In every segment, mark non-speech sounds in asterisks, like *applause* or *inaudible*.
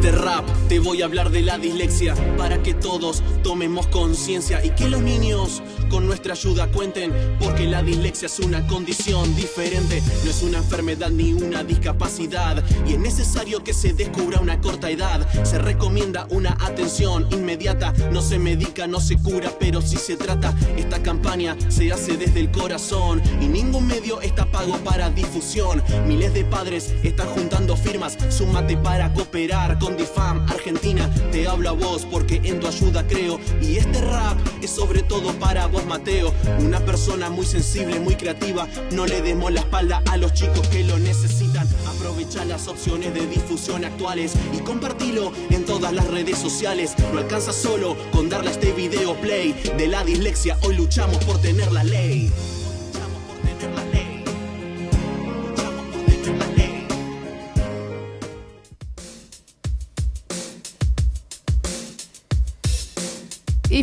De este rap te voy a hablar de la dislexia para que todos tomemos conciencia y que los niños con nuestra ayuda cuenten porque la dislexia es una condición diferente, no es una enfermedad ni una discapacidad y es necesario que se descubra una corta edad, se recomienda una atención inmediata, no se medica, no se cura, pero si se trata. Esta campaña se hace desde el corazón y ningún medio está pago para difusión. Miles de padres están juntando firmas, súmate para cooperar Farm Argentina, te hablo a vos porque en tu ayuda creo. Y este rap es sobre todo para vos, Mateo. Una persona muy sensible, muy creativa. No le demos la espalda a los chicos que lo necesitan. Aprovecha las opciones de difusión actuales y compartilo en todas las redes sociales. No alcanza solo con darle este video play. De la dislexia, hoy luchamos por tener la ley.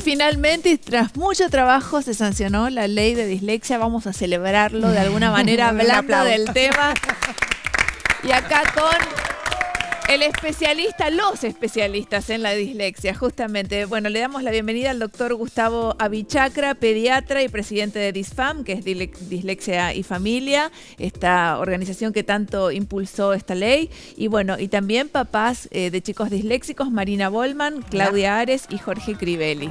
finalmente, tras mucho trabajo, se sancionó la ley de dislexia. Vamos a celebrarlo de alguna manera, *laughs* hablando del tema. Y acá con el especialista, los especialistas en la dislexia, justamente. Bueno, le damos la bienvenida al doctor Gustavo Avichacra, pediatra y presidente de DISFAM, que es Dislexia y Familia, esta organización que tanto impulsó esta ley. Y bueno, y también papás eh, de chicos disléxicos, Marina Bolman, Claudia Ares y Jorge Crivelli.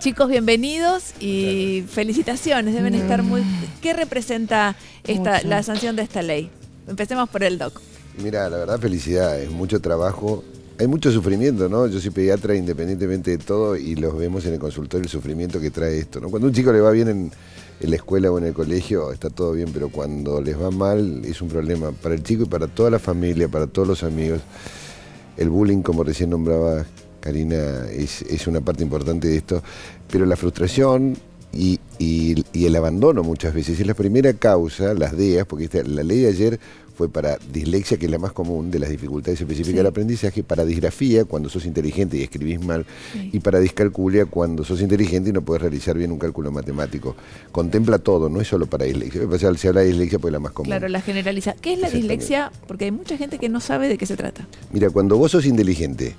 Chicos, bienvenidos y felicitaciones. Deben mm. estar muy... ¿Qué representa esta, la sanción de esta ley? Empecemos por el doc. Mira, la verdad, felicidad, es mucho trabajo. Hay mucho sufrimiento, ¿no? Yo soy pediatra independientemente de todo y los vemos en el consultorio el sufrimiento que trae esto, ¿no? Cuando un chico le va bien en, la escuela o en el colegio está todo bien, pero cuando les va mal es un problema para el chico y para toda la familia, para todos los amigos. El bullying, como recién nombraba Karina, es, una parte importante de esto, pero la frustración y, el abandono muchas veces es la primera causa, las DEAS, porque la ley de ayer fue para dislexia, que es la más común de las dificultades específicas del aprendizaje, para disgrafía, cuando sos inteligente y escribís mal, y para discalculia, cuando sos inteligente y no puedes realizar bien un cálculo matemático. Contempla todo, no es solo para dislexia. se habla de dislexia pues es la más común. Claro, la generaliza. ¿Qué es la dislexia? Porque hay mucha gente que no sabe de qué se trata. Mira, cuando vos sos inteligente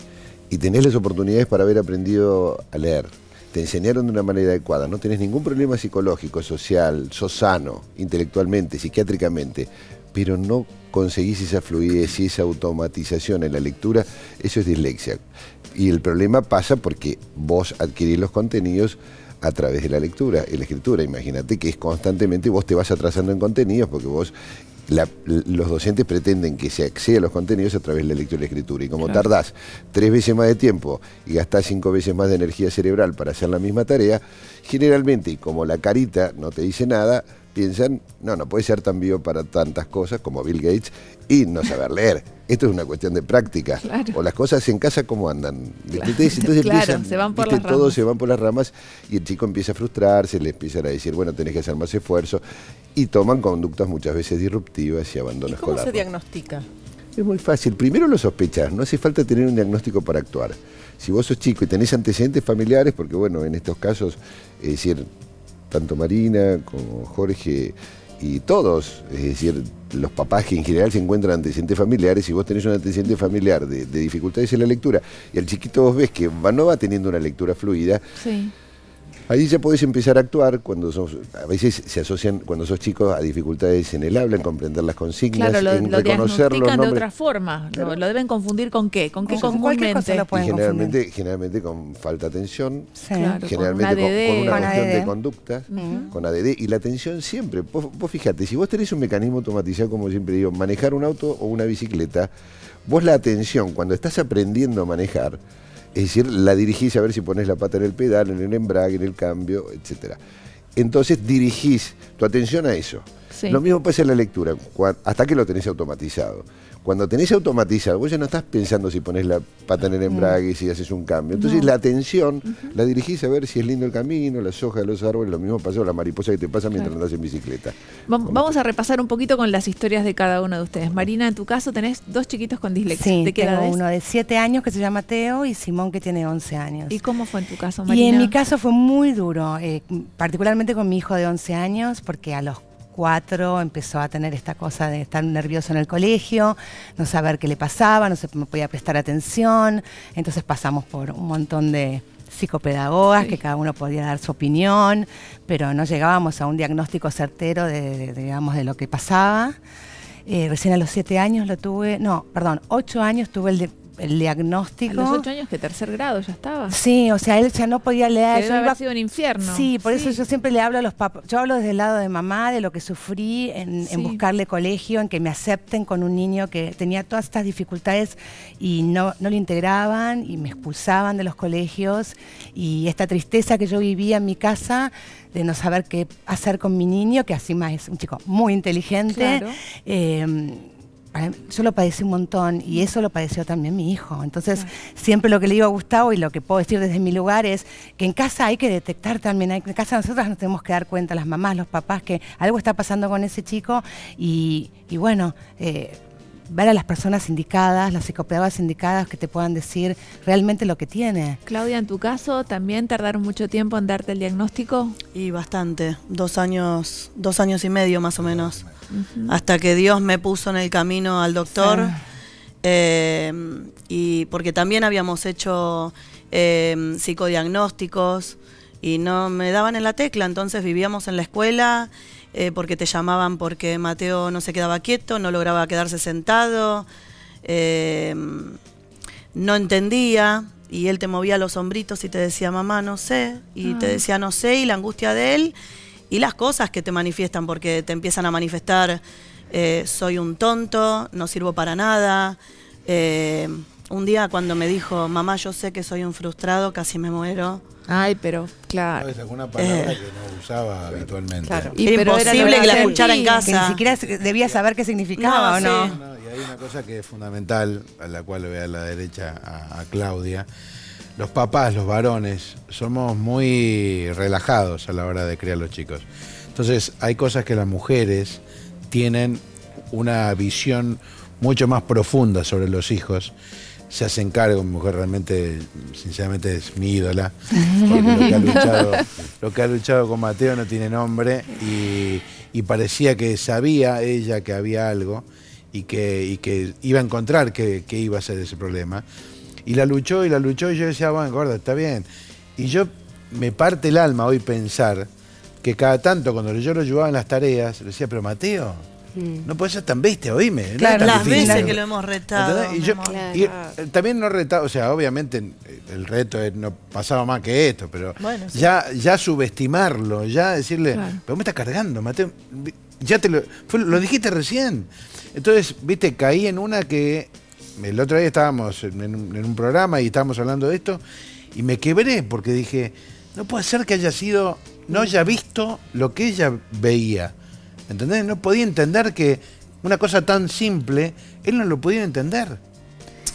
y tenés las oportunidades para haber aprendido a leer, te enseñaron de una manera adecuada, no tenés ningún problema psicológico, social, sos sano, intelectualmente, psiquiátricamente, pero no conseguís esa fluidez y esa automatización en la lectura, eso es dislexia. Y el problema pasa porque vos adquirís los contenidos a través de la lectura, en la escritura. Imagínate que es constantemente vos te vas atrasando en contenidos porque vos los docentes pretenden que se acceda a los contenidos a través de la lectura y la escritura. Y como tardás tres veces más de tiempo y gastás cinco veces más de energía cerebral para hacer la misma tarea, generalmente, como la carita no te dice nada, piensan, no, no puede ser tan vivo para tantas cosas como Bill Gates y no saber leer. Esto es una cuestión de práctica. O las cosas en casa, como andan? Claro. Entonces se van por las ramas. se van por las ramas y el chico empieza a frustrarse, le empiezan a decir, bueno, tenés que hacer más esfuerzo. Y toman conductas muchas veces disruptivas y abandono ¿Y ¿Cómo se diagnostica? Es muy fácil. Primero lo sospechas, no hace falta tener un diagnóstico para actuar. Si vos sos chico y tenés antecedentes familiares, porque bueno, en estos casos, es decir, tanto Marina como Jorge y todos, es decir, los papás que en general se encuentran antecedentes familiares, si vos tenés un antecedente familiar de, dificultades en la lectura y al chiquito vos ves que no va teniendo una lectura fluida, Ahí ya podés empezar a actuar cuando sos, a veces se asocian cuando sos chicos a dificultades en el habla, en comprender las consignas, en lo los de otra forma, lo, deben confundir con qué, con qué con comúnmente. generalmente, generalmente con falta de atención, generalmente con, una cuestión de conducta, con ADD y la atención siempre. Vos, vos si vos tenés un mecanismo automatizado, como siempre digo, manejar un auto o una bicicleta, vos la atención cuando estás aprendiendo a manejar es decir, la dirigís a ver si pones la pata en el pedal, en el embrague, en el cambio, etc. Entonces dirigís tu atención a eso. Lo mismo pasa en la lectura, hasta que lo tenés automatizado. Cuando tenés automatizado, vos ya no estás pensando si pones la pata en el embrague, y si haces un cambio. Entonces la atención la dirigís a ver si es lindo el camino, las hojas de los árboles, lo mismo pasó la mariposa que te pasa mientras andas en bicicleta. Vamos, a repasar un poquito con las historias de cada uno de ustedes. Marina, en tu caso tenés dos chiquitos con dislexia. Sí, uno de 7 años que se llama Teo y Simón que tiene 11 años. ¿Y cómo fue en tu caso, Marina? Y en mi caso fue muy duro, eh, particularmente con mi hijo de 11 años, porque a los empezó a tener esta cosa de estar nervioso en el colegio, no saber qué le pasaba, no se podía prestar atención. Entonces pasamos por un montón de psicopedagogas, que cada uno podía dar su opinión, pero no llegábamos a un diagnóstico certero de, digamos, de lo que pasaba. Eh, recién a los siete años lo tuve, no, perdón, ocho años tuve el, el diagnóstico. A los ocho años que tercer grado ya estaba. Sí, o sea, él ya no podía leer. Yo haber sido un infierno. Sí, por eso yo siempre le hablo a los papás. Yo hablo desde el lado de mamá, de lo que sufrí en, buscarle colegio, en que me acepten con un niño que tenía todas estas dificultades y no, no lo integraban y me expulsaban de los colegios. Y esta tristeza que yo vivía en mi casa de no saber qué hacer con mi niño, que así más es un chico muy inteligente. Claro. Em, yo lo padecí un montón y eso lo padeció también mi hijo. Entonces, siempre lo que le digo a Gustavo y lo que puedo decir desde mi lugar es que en casa hay que detectar también, en casa nosotras nos tenemos que dar cuenta, las mamás, los papás, que algo está pasando con ese chico y, bueno, eh, ver a las personas indicadas, las psicopedagogas indicadas que te puedan decir realmente lo que tiene. Claudia, en tu caso, ¿también tardaron mucho tiempo en darte el diagnóstico? Y bastante, dos años, dos años y medio más o menos, hasta que Dios me puso en el camino al doctor. Eh, y porque también habíamos hecho eh, psicodiagnósticos y no me daban en la tecla, entonces vivíamos en la escuela eh, porque te llamaban porque Mateo no se quedaba quieto, no lograba quedarse sentado, eh, no entendía y él te movía los hombritos y te decía mamá no sé y te ah. decía no sé y la angustia de él y las cosas que te manifiestan porque te empiezan a manifestar eh, soy un tonto, no sirvo para nada un día cuando me dijo, mamá, yo sé que soy un frustrado, casi me muero. Ay, pero claro. es alguna palabra eh, que no usaba habitualmente? imposible que la escuchara en casa. ni siquiera debía saber qué significaba, ¿o no? Y hay una cosa que es fundamental, a la cual le voy a la derecha a, a Claudia. Los papás, los varones, somos muy relajados a la hora de criar los chicos. Entonces, hay cosas que las mujeres tienen una visión mucho más profunda sobre los hijos se hacen cargo. Mi mujer realmente, sinceramente, es mi ídola. lo que ha luchado, con Mateo no tiene nombre y, parecía que sabía ella que había algo y que, iba a encontrar que, iba a ser ese problema. Y la luchó y la luchó y yo decía, bueno, gorda, está bien. Y yo me parte el alma hoy pensar que cada tanto cuando yo lo ayudaba en las tareas, le decía, pero Mateo, Mm. No puede ser tan bestia, oíme. las veces que lo hemos eh, retado. también no retado, o sea, obviamente eh, el reto no pasaba más que esto, pero ya, ya subestimarlo, ya decirle, pero me estás cargando, Mateo. Ya te lo, lo dijiste recién. Entonces, viste, caí en una que el otro día estábamos en un programa y estábamos hablando de esto y me quebré porque dije, no puede ser que haya sido, no haya visto lo que ella veía. ¿Entendés? No podía entender que una cosa tan simple, él no lo podía entender.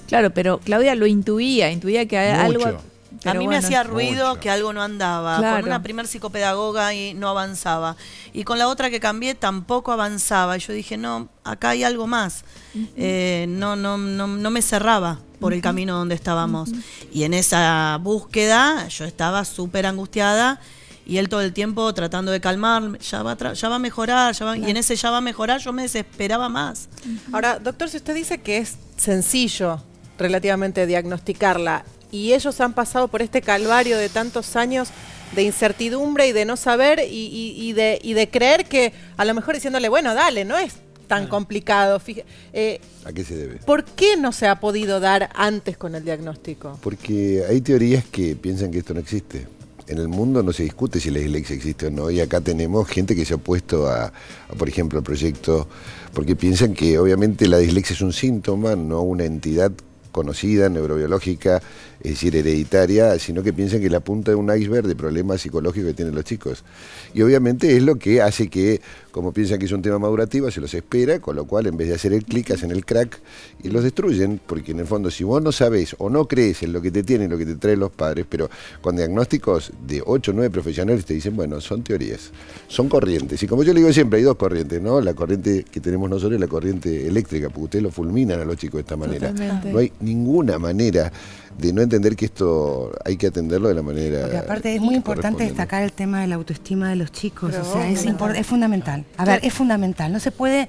Claro, pero Claudia lo intuía, intuía que algo... Pero a mí me hacía ruido que algo no andaba. Con una primer psicopedagoga y no avanzaba. Y con la otra que cambié tampoco avanzaba. Y yo dije, no, acá hay algo más. Eh, no, no, no, me cerraba por el camino donde estábamos. Y en esa búsqueda yo estaba súper angustiada y él todo el tiempo tratando de calmar, ya va, ya va a mejorar, y en ese ya va a mejorar yo me desesperaba más. Ahora, doctor, si usted dice que es sencillo relativamente diagnosticarla y ellos han pasado por este calvario de tantos años de incertidumbre y de no saber y, de, de creer que a lo mejor diciéndole, bueno, dale, no es tan complicado. Eh, ¿A qué se debe? ¿Por qué no se ha podido dar antes con el diagnóstico? Porque hay teorías que piensan que esto no existe en el mundo no se discute si la dislexia existe o no, y acá tenemos gente que se ha opuesto a, por ejemplo, el proyecto, porque piensan que obviamente la dislexia es un síntoma, no una entidad conocida, neurobiológica, es decir, hereditaria, sino que piensan que la punta de un iceberg de problemas psicológicos que tienen los chicos. Y obviamente es lo que hace que, como piensan que es un tema madurativo, se los espera, con lo cual en vez de hacer el clic, hacen el crack y los destruyen, porque en el fondo si vos no sabés o no crees en lo que te tienen, lo que te traen los padres, pero con diagnósticos de 8 o 9 profesionales te dicen, bueno, son teorías, son corrientes. Y como yo le digo siempre, hay dos corrientes, ¿no? La corriente que tenemos nosotros y la corriente eléctrica, porque ustedes lo fulminan a los chicos de esta manera. No hay ninguna manera de no entender que esto hay que atenderlo de la manera. aparte es muy importante destacar el tema de la autoestima de los chicos, o sea, es, es fundamental. A ver, es fundamental, no se puede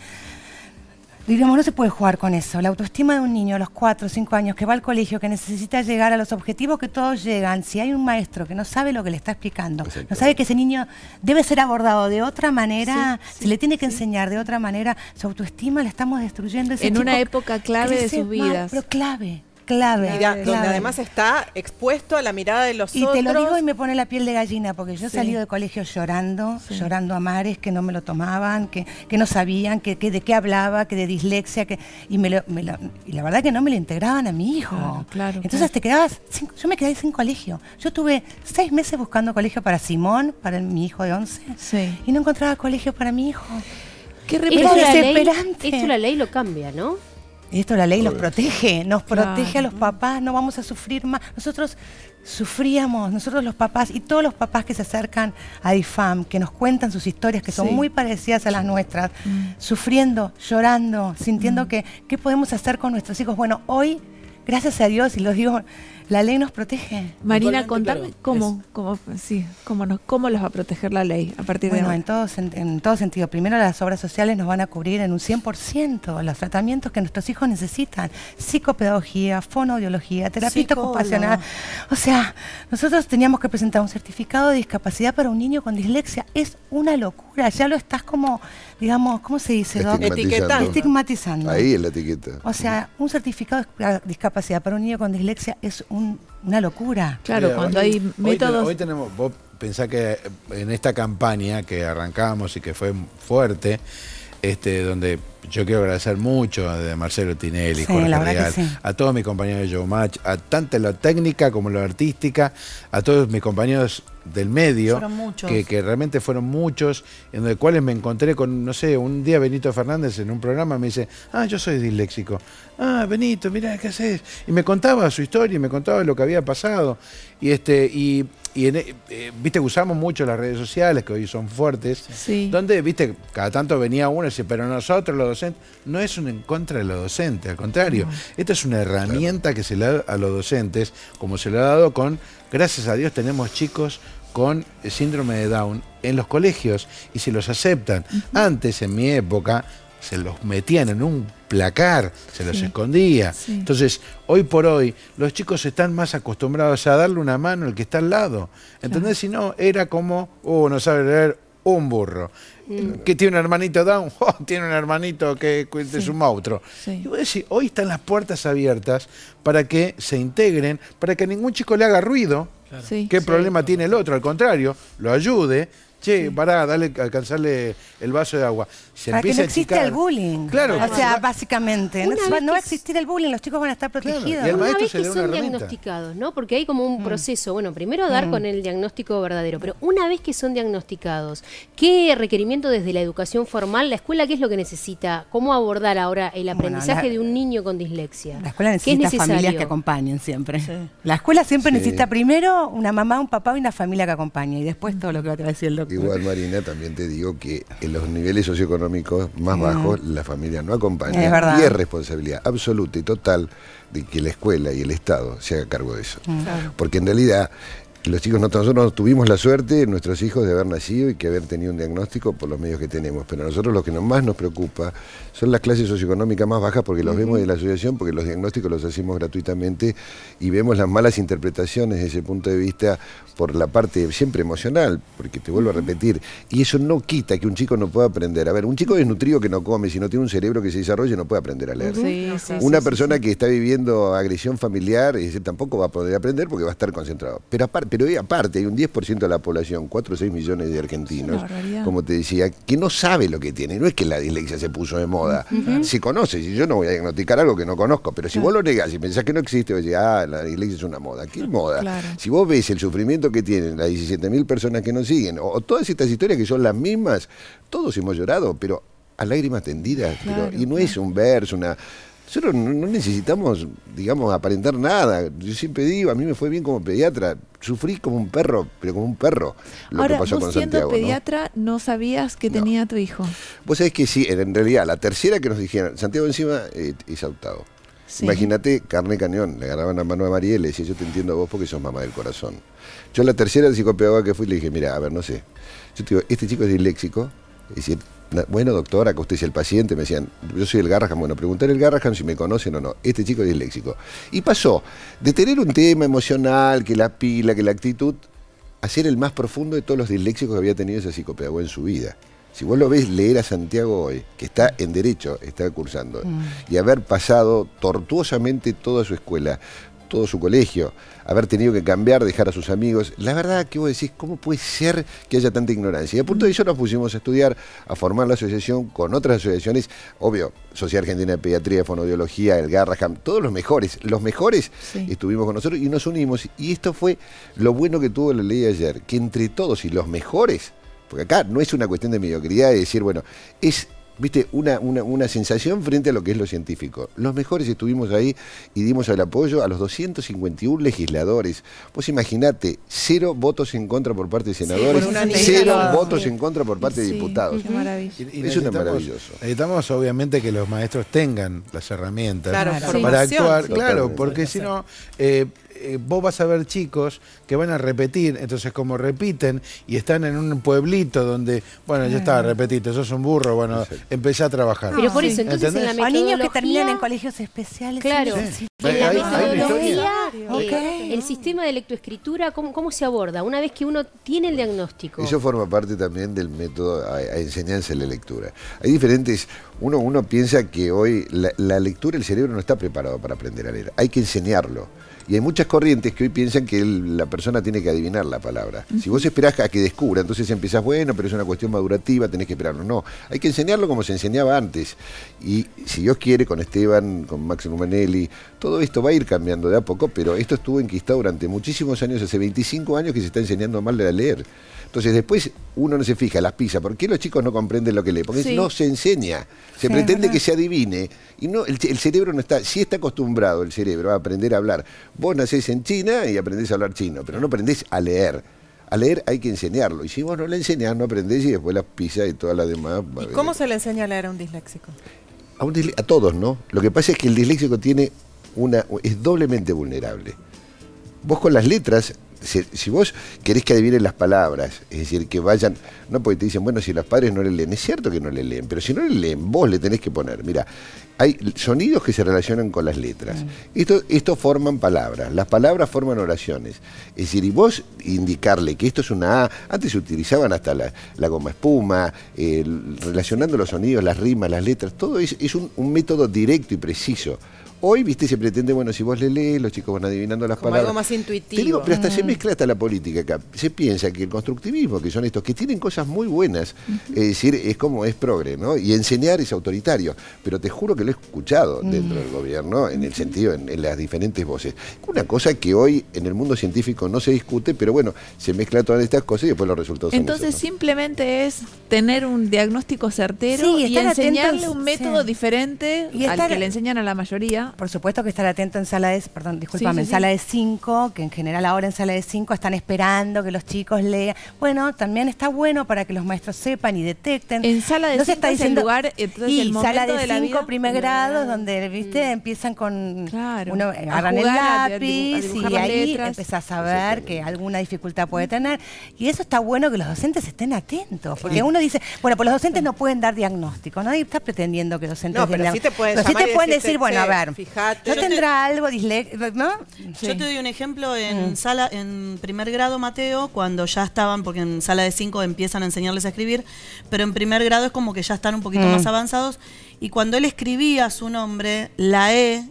digamos no se puede jugar con eso. La autoestima de un niño a los 4 o 5 años que va al colegio, que necesita llegar a los objetivos que todos llegan, si hay un maestro que no sabe lo que le está explicando, no sabe que ese niño debe ser abordado de otra manera, se le tiene que enseñar de otra manera, su autoestima la estamos destruyendo. Ese en una época clave de sus vidas. pero clave clave. donde además está expuesto a la mirada de los y otros. Y te lo digo y me pone la piel de gallina, porque yo he salido de colegio llorando, llorando a mares, que no me lo tomaban, que, que no sabían, que, de qué hablaba, que de dislexia, que y, me la verdad que no me lo integraban a mi hijo. Entonces te quedabas, yo me quedé sin colegio. Yo tuve seis meses buscando colegio para Simón, para mi hijo de 11, y no encontraba colegio para mi hijo. Qué Era desesperante. esto la ley lo cambia, ¿no? Y esto la ley los pues. protege, nos protege a los papás, no vamos a sufrir más. Nosotros sufríamos, nosotros los papás y todos los papás que se acercan a DIFAM, que nos cuentan sus historias que son muy parecidas a las nuestras, mm. sufriendo, llorando, sintiendo mm. que qué podemos hacer con nuestros hijos. Bueno, hoy, gracias a Dios, y los digo la ley nos protege. Marina, contame cómo, cómo, sí, cómo, nos, cómo los va a proteger la ley a partir de ahora. En todo, en, todo sentido. Primero, las obras sociales nos van a cubrir en un 100% los tratamientos que nuestros hijos necesitan. Psicopedagogía, fonoaudiología, terapia ocupacional. O sea, nosotros teníamos que presentar un certificado de discapacidad para un niño con dislexia. Es una locura. Ya lo estás como, digamos, ¿cómo se dice? Estigmatizando. Ahí es la etiqueta. O sea, un certificado de discapacidad para un niño con dislexia es un una locura. Claro, cuando hay métodos... Hoy, tenemos, vos pensás que en esta campaña que arrancamos y que fue fuerte, este, donde yo quiero agradecer mucho a Marcelo Tinelli, a todos mis compañeros de Showmatch, a tanto la técnica como la artística, a todos mis compañeros del medio, que, realmente fueron muchos, en los cuales me encontré con, no sé, un día Benito Fernández en un programa me dice, ah, yo soy disléxico, ah, Benito, mira ¿qué haces? Y me contaba su historia y me contaba lo que había pasado. Y este, y y e, eh, viste que usamos mucho las redes sociales, que hoy son fuertes, donde, viste, cada tanto venía uno y decía, pero nosotros los docentes, no es un en contra de los docentes, al contrario, esta es una herramienta que se le da a los docentes, como se le ha dado con, gracias a Dios tenemos chicos con eh, síndrome de Down en los colegios y si los aceptan. Antes, en mi época, se los metían en un placar, se los escondía. Entonces, hoy por hoy, los chicos están más acostumbrados a darle una mano al que está al lado. ¿Entendés? Si no, era como, uno uh, no sabe leer un burro. Mm. Que tiene un hermanito down, *laughs* oh, tiene un hermanito que es un mautro. Y hoy están las puertas abiertas para que se integren, para que ningún chico le haga ruido. ¿Qué problema tiene el otro? Al contrario, lo ayude. Che, pará, dale, alcanzarle el vaso de agua. Para que no exista el bullying. Claro. O sea, básicamente. No, va, a existir el bullying, los chicos van a estar protegidos. una vez que son diagnosticados, ¿no? Porque hay como un mm. proceso, bueno, primero dar mm. con el diagnóstico verdadero, pero una vez que son diagnosticados, ¿qué requerimiento desde la educación formal, la escuela qué es lo que necesita? ¿Cómo abordar ahora el aprendizaje de un niño con dislexia? La escuela necesita familias que acompañen siempre. La escuela siempre necesita primero una mamá, un papá y una familia que acompañe, y después todo lo que va a decir el doctor. Igual, Marina, también te digo que en los niveles socioeconómicos más bajos, mm. la familia no acompaña. y es responsabilidad absoluta y total de que la escuela y el Estado se haga cargo de eso. Mm. Porque en realidad los chicos, nosotros tuvimos la suerte, nuestros hijos, de haber nacido y que haber tenido un diagnóstico por los medios que tenemos. Pero a nosotros lo que más nos preocupa son las clases socioeconómicas más bajas porque los vemos de la asociación, porque los diagnósticos los hacemos gratuitamente y vemos las malas interpretaciones desde ese punto de vista por la parte siempre emocional, porque te vuelvo a repetir, y eso no quita que un chico no pueda aprender. A ver, un chico desnutrido que no come, si no tiene un cerebro que se desarrolle, no puede aprender a leer. Una persona que está viviendo agresión familiar ese tampoco va a poder aprender porque va a estar concentrado. Pero aparte, pero aparte hay un 10% de la población, 4 o 6 millones de argentinos, como te decía, que no sabe lo que tiene. No es que la dislexia se puso de moda, se conoce. yo no voy a diagnosticar algo que no conozco, pero si vos lo negás y pensás que no existe, a decís, ah, la dislexia es una moda. ¿Qué ah, moda? Si vos ves el sufrimiento que tienen las 17.000 personas que nos siguen, o, todas estas historias que son las mismas, todos hemos llorado, pero a lágrimas tendidas. y no es un verso, una nosotros no necesitamos, digamos, aparentar nada. Yo siempre digo, a mí me fue bien como pediatra. Sufrí como un perro, pero como un perro lo Ahora, que pasó con siendo Santiago, pediatra ¿no? sabías que tenía tu hijo? Vos sabés que sí, en realidad, la tercera que nos dijeron, Santiago encima eh, es autado. Imagínate, carne cañón, le agarraban a mano a María y le decía, yo te entiendo a vos porque sos mamá del corazón. Yo la tercera psicopedagoga que fui le dije, mira, a ver, no sé. Yo te digo, este chico es disléxico, es decir, bueno, doctora, que usted es el paciente, me decían, yo soy el Garrahan, bueno, preguntar el Garrahan si me conocen o no, este chico es disléxico. Y pasó de tener un tema emocional, que la pila, que la actitud, a ser el más profundo de todos los disléxicos que había tenido esa psicopedagogo en su vida. Si vos lo ves leer a Santiago hoy, que está en Derecho, está cursando, mm. y haber pasado tortuosamente toda su escuela todo su colegio, haber tenido que cambiar, dejar a sus amigos. La verdad que vos decís, ¿cómo puede ser que haya tanta ignorancia? Y a punto de eso nos pusimos a estudiar, a formar la asociación con otras asociaciones, obvio, Sociedad Argentina de Pediatría, Fonodiología, el Garraham, todos los mejores, los mejores estuvimos con nosotros y nos unimos. Y esto fue lo bueno que tuvo la ley ayer, que entre todos y los mejores, porque acá no es una cuestión de mediocridad de decir, bueno, es viste, una, una, sensación frente a lo que es lo científico. Los mejores estuvimos ahí y dimos el apoyo a los 251 legisladores. Vos imaginate, cero votos en contra por parte de senadores, cero votos en contra por parte de diputados. Eso es maravilloso. Necesitamos obviamente que los maestros tengan las herramientas para actuar, claro, porque si no... Eh, eh, vos vas a ver chicos que van a repetir, entonces como repiten y están en un pueblito donde, bueno, yo estaba repetito, sos un burro, bueno, empecé a trabajar. Pero por eso, entonces niños que terminan en colegios especiales. Claro. El sistema de lectoescritura, ¿cómo, se aborda? Una vez que uno tiene el diagnóstico. Eso forma parte también del método a, enseñanza de la lectura. Hay diferentes... Uno, piensa que hoy la, lectura, el cerebro no está preparado para aprender a leer. Hay que enseñarlo. Y hay muchas corrientes que hoy piensan que la persona tiene que adivinar la palabra. Si vos esperás a que descubra, entonces empezás, bueno, pero es una cuestión madurativa, tenés que esperarlo. No, hay que enseñarlo como se enseñaba antes. Y si Dios quiere, con Esteban, con Máximo Manelli, todo esto va a ir cambiando de a poco, pero esto estuvo enquistado durante muchísimos años, hace 25 años que se está enseñando mal a leer. Entonces después uno no se fija, las pisa, ¿por qué los chicos no comprenden lo que leen? Porque no se enseña, se pretende que se adivine y no el, cerebro no está, sí está acostumbrado el cerebro a aprender a hablar. Vos nacés en China y aprendés a hablar chino, pero no aprendés a leer. A leer hay que enseñarlo. Y si vos no le enseñás, no aprendés y después las pisa y todas las demás. ¿Y cómo se le enseña a leer a un disléxico? a todos, ¿no? Lo que pasa es que el disléxico tiene es doblemente vulnerable. Vos con las letras, si, vos querés que adivinen las palabras, es decir, que vayan, no porque te dicen, bueno, si los padres no le leen, es cierto que no le leen, pero si no le leen, vos le tenés que poner, mira, hay sonidos que se relacionan con las letras. Mm. Esto, esto forman palabras, las palabras forman oraciones. Es decir, y vos indicarle que esto es una A, antes se utilizaban hasta la, goma espuma, eh, relacionando los sonidos, las rimas, las letras, todo es, es un método directo y preciso Hoy, viste, se pretende, bueno, si vos le lees, los chicos van adivinando las Como palabras. algo más intuitivo. pero hasta se mezcla hasta la política acá. Se piensa que el constructivismo, que son estos, que tienen cosas muy buenas, es decir, es como es progre, ¿no? Y enseñar es autoritario. Pero te juro que lo he escuchado dentro del gobierno, en el sentido, en, las diferentes voces. Una cosa que hoy en el mundo científico no se discute, pero bueno, se mezcla todas estas cosas y después los resultados Entonces, simplemente es tener un diagnóstico certero y enseñarle un método diferente al que le enseñan a la mayoría por supuesto que estar atento en sala de, perdón, discúlpame, sala de 5, que en general ahora en sala de 5 están esperando que los chicos lean. Bueno, también está bueno para que los maestros sepan y detecten. En sala de 5 sala de primer grado, donde, viste, mm. empiezan con, claro. uno agarran el lápiz y ahí a ver que alguna dificultad puede tener. Y eso está bueno que los docentes estén atentos, porque uno dice, bueno, pues los docentes no pueden dar diagnóstico, ¿no? Y estás pretendiendo que los docentes no, sí te, pueden, decir, bueno, a ver, ¿No tendrá algo disléxico? ¿no? Yo te doy un ejemplo en mm. sala, en primer grado Mateo, cuando ya estaban, porque en sala de 5 empiezan a enseñarles a escribir, pero en primer grado es como que ya están un poquito mm. más avanzados. Y cuando él escribía su nombre, la E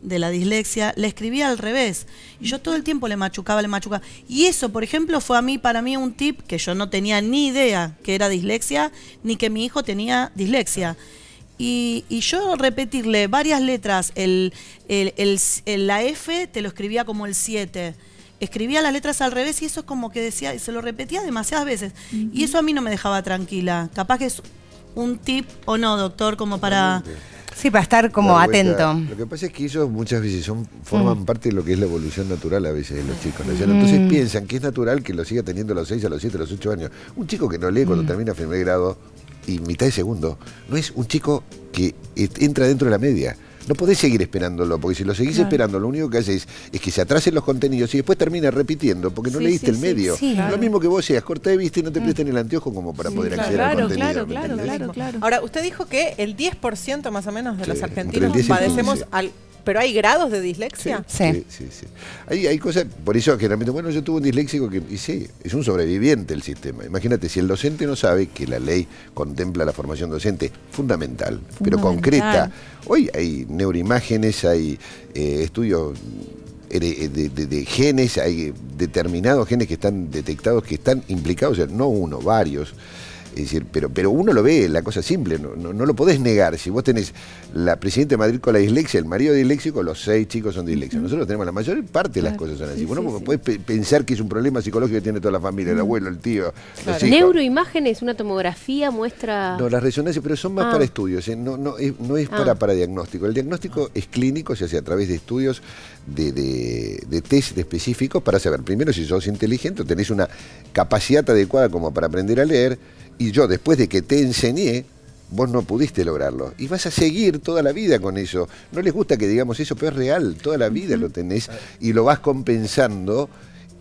de la dislexia, le escribía al revés. Y yo todo el tiempo le machucaba, le machucaba. Y eso, por ejemplo, fue a mí, para mí, un tip que yo no tenía ni idea que era dislexia, ni que mi hijo tenía dislexia. Y, y, yo repetirle varias letras, el, la F te lo escribía como el 7. Escribía las letras al revés y eso es como que decía, se lo repetía demasiadas veces. Y eso a mí no me dejaba tranquila. Capaz que es un tip o no, doctor, como para... Sí, para estar como atento. Lo que pasa es que ellos muchas veces son, forman mm. parte de lo que es la evolución natural a veces de los chicos. Mm. Entonces piensan que es natural que lo siga teniendo a los 6, a los 7, a los 8 años. Un chico que no lee cuando mm. termina primer grado y mitad de segundo, no es un chico que entra dentro de la media. No podés seguir esperándolo, porque si lo seguís esperando, lo único que haces es que se atrasen los contenidos y después termina repitiendo, porque no leíste el medio. Lo mismo que vos seas corta de vista y no te mm. presten el anteojo como para poder acceder al contenido. Ahora, usted dijo que el 10% más o menos de los argentinos padecemos al pero hay grados de dislexia. Sí, sí, sí. Hay, cosas, por eso generalmente, bueno, yo tuve un disléxico que, y sí, es un sobreviviente el sistema. Imagínate, si el docente no sabe que la ley contempla la formación docente, fundamental, pero concreta. Hoy hay neuroimágenes, hay eh, estudios eh, de, de, genes, hay determinados genes que están detectados, que están implicados, o sea, no uno, varios decir, pero, pero uno lo ve, la cosa simple, no, lo podés negar. Si vos tenés la presidenta de Madrid con la dislexia, el marido disléxico, los seis chicos son disléxicos. Nosotros tenemos la mayor parte de las cosas son así. bueno, podés pensar que es un problema psicológico que tiene toda la familia, el abuelo, el tío. Claro. Neuroimágenes, una tomografía muestra. No, las resonancias, pero son más ah. para estudios, ¿eh? no, no es, para, ah. para diagnóstico. El diagnóstico ah. es clínico, se hace a través de estudios de, test específicos para saber primero si sos inteligente tenés una capacidad adecuada como para aprender a leer y yo después de que te enseñé, vos no pudiste lograrlo. Y vas a seguir toda la vida con eso. No les gusta que digamos eso, pero es real, toda la vida lo tenés y lo vas compensando,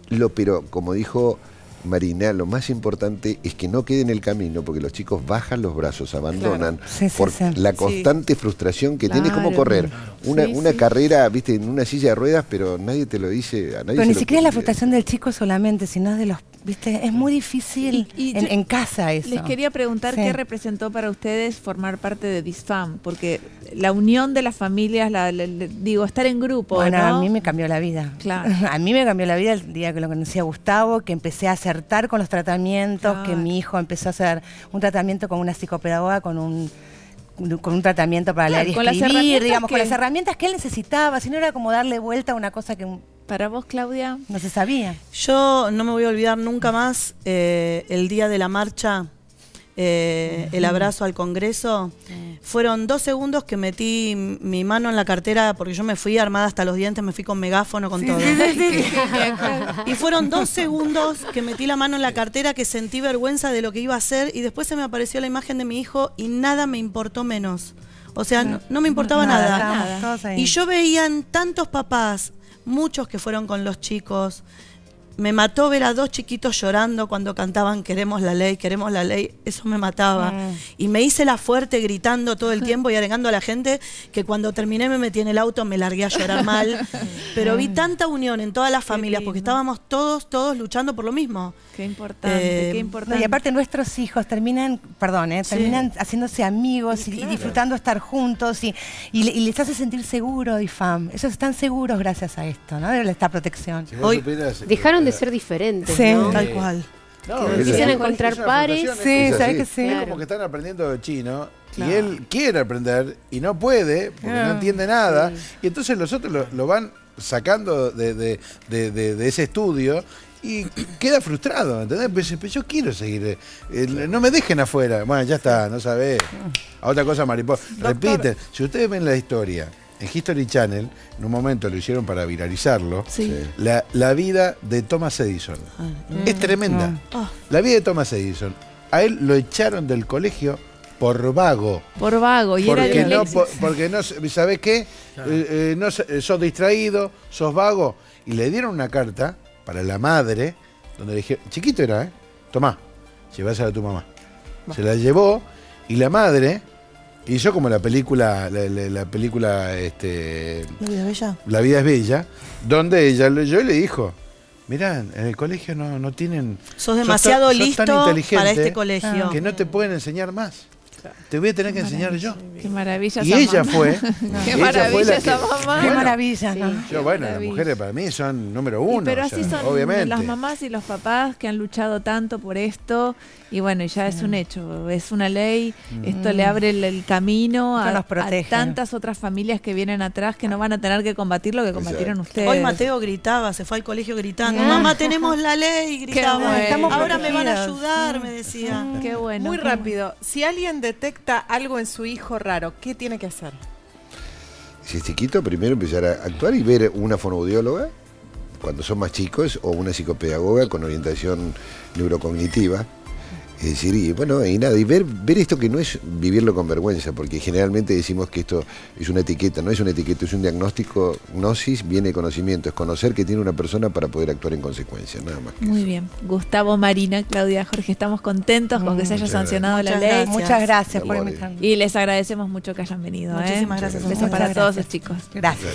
lo, pero como dijo Marina, lo más importante es que no quede en el camino, porque los chicos bajan los brazos, abandonan, por la constante frustración que tienes tiene como correr. Una, carrera, viste, en una silla de ruedas, pero nadie te lo dice. A nadie pero ni siquiera es la frustración del chico solamente, sino de los ¿Viste? Es muy difícil en, casa eso. Les quería preguntar qué representó para ustedes formar parte de Disfam, porque la unión de las familias, digo, estar en grupo. Bueno, a mí me cambió la vida. Claro. *laughs* A mí me cambió la vida el día que lo conocí a Gustavo, que empecé a hacer con los tratamientos, que mi hijo empezó a hacer un tratamiento con una psicopedagoga, con un con un tratamiento para la leer con las herramientas que él necesitaba, si no era como darle vuelta a una cosa que... Para vos, Claudia. No se sabía. Yo no me voy a olvidar nunca más eh, el día de la marcha eh, el abrazo al Congreso, fueron dos segundos que metí mi mano en la cartera, porque yo me fui armada hasta los dientes, me fui con megáfono, con todo. *laughs* y fueron dos segundos que metí la mano en la cartera, que sentí vergüenza de lo que iba a hacer, y después se me apareció la imagen de mi hijo y nada me importó menos. O sea, no, me importaba nada. Y yo veía tantos papás, muchos que fueron con los chicos, me mató ver a dos chiquitos llorando cuando cantaban queremos la ley, queremos la ley, eso me mataba. Mm. Y me hice la fuerte gritando todo el *laughs* tiempo y agregando a la gente que cuando terminé me metí en el auto, me largué a llorar mal. *laughs* Pero vi mm. tanta unión en todas las familias porque estábamos todos, todos luchando por lo mismo. Qué importante, qué eh, importante. Y aparte nuestros hijos terminan, perdón, eh, terminan haciéndose amigos y, disfrutando estar juntos y, les hace sentir seguro fam, Ellos están seguros gracias a esto, ¿no? De esta protección. Eh, dejaron de ser diferentes, tal cual. empiezan encontrar pares. Sí, sabes que sí. Es como que están aprendiendo chino y él quiere aprender y no puede porque no ah, entiende nada. Y entonces los otros lo, van sacando de, ese estudio y queda frustrado, ¿entendés? Pues, yo quiero seguir, eh, no me dejen afuera. Bueno, ya está, no sabés. A otra cosa, mariposa. Repiten, si ustedes ven la historia, en History Channel, en un momento lo hicieron para viralizarlo, la, vida de Thomas Edison. Ah, es tremenda. Ah. La vida de Thomas Edison. A él lo echaron del colegio por vago. Por vago, y porque era no, Porque no, ¿sabés qué? Eh, eh, sos distraído, sos vago. Y le dieron una carta para la madre, donde le dijeron, chiquito era, ¿eh? Tomá, llevásela a tu mamá. Se la llevó y la madre hizo como la película, la, película, este... La vida es bella. donde ella yo le dijo, mirá, en el colegio no, tienen... Sos demasiado listo para este colegio. Que no te pueden enseñar más te voy a tener que enseñar yo. Qué maravilla. Y *laughs* ella fue. Qué maravilla esa mamá. Qué maravilla. yo, bueno, las mujeres para mí son número uno. pero así son las mamás y los papás que han luchado tanto por esto y bueno, ya es un hecho, es una ley, mm. esto le abre el, camino a, tantas otras familias que vienen atrás que no van a tener que combatir lo que combatieron ustedes. Hoy Mateo gritaba, se fue al colegio gritando, mamá tenemos la ley, gritaba, ahora me van a ayudar, me decía. Muy rápido, si alguien detecta algo en su hijo raro, ¿qué tiene que hacer? Si es chiquito, primero empezar a actuar y ver una fonoaudióloga cuando son más chicos o una psicopedagoga con orientación neurocognitiva es decir, y bueno, y nada, y ver, ver esto que no es vivirlo con vergüenza, porque generalmente decimos que esto es una etiqueta, no es una etiqueta, es un diagnóstico, gnosis viene conocimiento, es conocer que tiene una persona para poder actuar en consecuencia, nada más. Muy bien, Gustavo, Marina, Claudia, Jorge, estamos contentos con que se haya sancionado la ley. Muchas gracias por Y les agradecemos mucho que hayan venido. ¿eh? Muchísimas gracias. beso para todos los chicos. gracias.